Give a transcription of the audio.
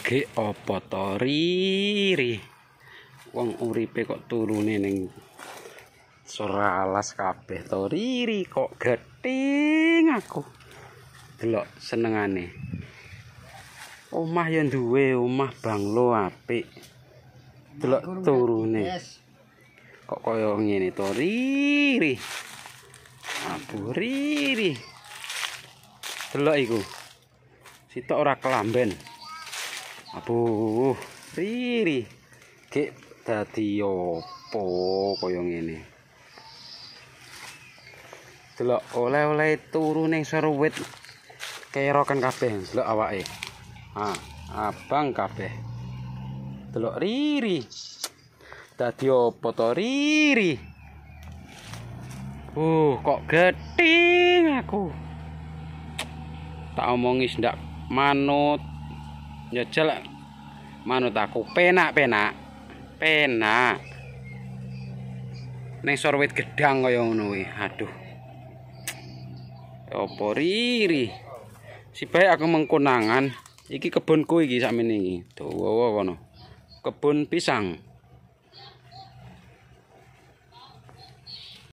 ge opo to riri wong uripe kok turune ning sora alas kabeh to kok gething aku delok senengane omah yo duwe omah banglo apik delok turune kok koyo ngene to riri riri delok iku sitok ora kelamben Apuh, riri. Ki dadi opo kaya ngene. Delok oleh-oleh turu ning seruwit kan kabeh delok awake. Ha, abang kabeh. Delok riri. Dadi opo to riri? Uh, kok geting aku. Tak omongis ndak manut. Nyocel manut aku penak-penak. Penak. Ning sorwit gedang kaya ngono Aduh. Apa riri? Si bae aku mengkunangan iki kebunku iki sakmene iki. Dawa-dawa kono. Kebun pisang.